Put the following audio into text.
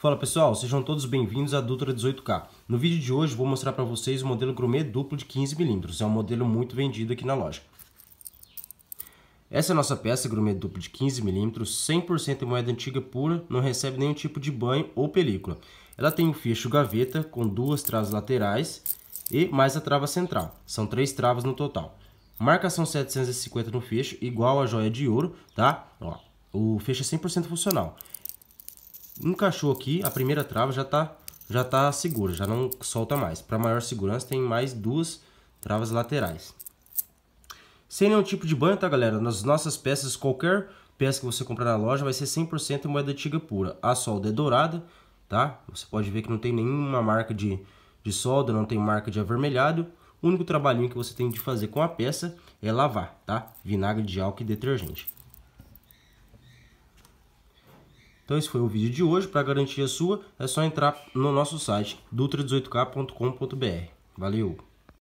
Fala pessoal, sejam todos bem-vindos à Dutra 18K. No vídeo de hoje vou mostrar para vocês o modelo Grumet duplo de 15mm, é um modelo muito vendido aqui na loja. Essa é a nossa peça Grumet duplo de 15mm, 100% em moeda antiga pura, não recebe nenhum tipo de banho ou película. Ela tem um fecho gaveta com duas travas laterais e mais a trava central, são três travas no total. Marcação 750 no fecho, igual a joia de ouro, tá? Ó, o fecho é 100% funcional encaixou aqui, a primeira trava já está já tá segura, já não solta mais. Para maior segurança tem mais duas travas laterais. Sem nenhum tipo de banho, tá galera? Nas nossas peças, qualquer peça que você comprar na loja vai ser 100% moeda antiga pura. A solda é dourada, tá? Você pode ver que não tem nenhuma marca de, de solda, não tem marca de avermelhado. O único trabalhinho que você tem de fazer com a peça é lavar, tá? Vinagre de álcool e detergente. Então esse foi o vídeo de hoje. Para garantir a sua, é só entrar no nosso site dutra18k.com.br. Valeu!